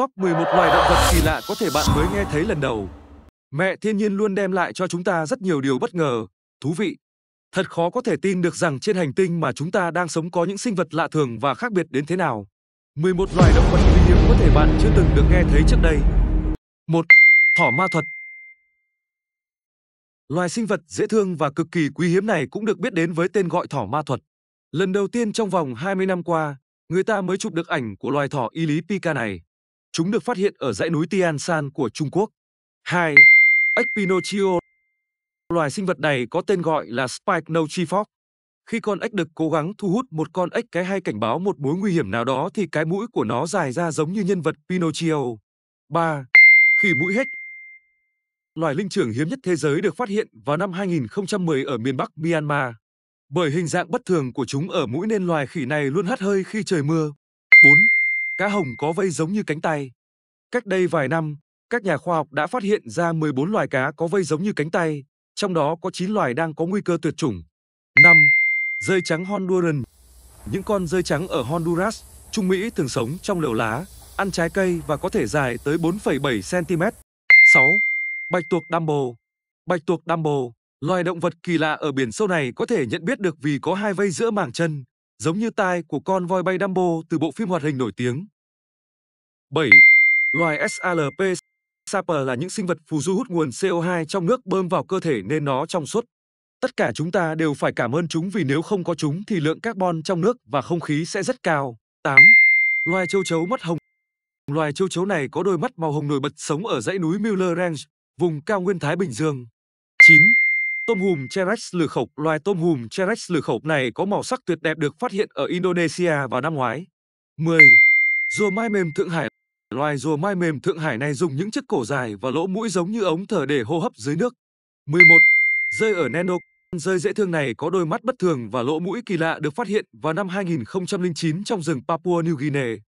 Top 11 loài động vật kỳ lạ có thể bạn mới nghe thấy lần đầu. Mẹ thiên nhiên luôn đem lại cho chúng ta rất nhiều điều bất ngờ, thú vị. Thật khó có thể tin được rằng trên hành tinh mà chúng ta đang sống có những sinh vật lạ thường và khác biệt đến thế nào. 11 loài động vật quý hiếm có thể bạn chưa từng được nghe thấy trước đây. 1. Thỏ ma thuật Loài sinh vật dễ thương và cực kỳ quý hiếm này cũng được biết đến với tên gọi thỏ ma thuật. Lần đầu tiên trong vòng 20 năm qua, người ta mới chụp được ảnh của loài thỏ Ilípica này. Chúng được phát hiện ở dãy núi Tian Shan của Trung Quốc. 2. Ếch Loài sinh vật này có tên gọi là Spike Nochi Fox. Khi con ếch đực cố gắng thu hút một con ếch cái hay cảnh báo một mối nguy hiểm nào đó thì cái mũi của nó dài ra giống như nhân vật Pinocchio. 3. Khỉ mũi hếch Loài linh trưởng hiếm nhất thế giới được phát hiện vào năm 2010 ở miền Bắc Myanmar. Bởi hình dạng bất thường của chúng ở mũi nên loài khỉ này luôn hắt hơi khi trời mưa. 4 cá hồng có vây giống như cánh tay. Cách đây vài năm, các nhà khoa học đã phát hiện ra 14 loài cá có vây giống như cánh tay, trong đó có 9 loài đang có nguy cơ tuyệt chủng. 5. Rơi trắng Honduran Những con rơi trắng ở Honduras, Trung Mỹ thường sống trong lều lá, ăn trái cây và có thể dài tới 4,7 cm. 6. Bạch tuộc Dumbo Bạch tuộc Dumbo, loài động vật kỳ lạ ở biển sâu này có thể nhận biết được vì có hai vây giữa màng chân, giống như tai của con voi bay Dumbo từ bộ phim hoạt hình nổi tiếng. 7. Loài SALP sapper là những sinh vật phù du hút nguồn CO2 trong nước bơm vào cơ thể nên nó trong suốt. Tất cả chúng ta đều phải cảm ơn chúng vì nếu không có chúng thì lượng carbon trong nước và không khí sẽ rất cao. 8. Loài châu chấu mắt hồng Loài châu chấu này có đôi mắt màu hồng nổi bật sống ở dãy núi Mueller Range, vùng cao nguyên Thái Bình Dương. 9. Tôm hùm Cherex lửa khổng Loài tôm hùm Cherex lửa khổng này có màu sắc tuyệt đẹp được phát hiện ở Indonesia vào năm ngoái. 10. Rùa mai mềm Thượng Hải Loài rùa mai mềm Thượng Hải này dùng những chiếc cổ dài và lỗ mũi giống như ống thở để hô hấp dưới nước. 11. Rơi ở Nendo Rơi dễ thương này có đôi mắt bất thường và lỗ mũi kỳ lạ được phát hiện vào năm 2009 trong rừng Papua New Guinea.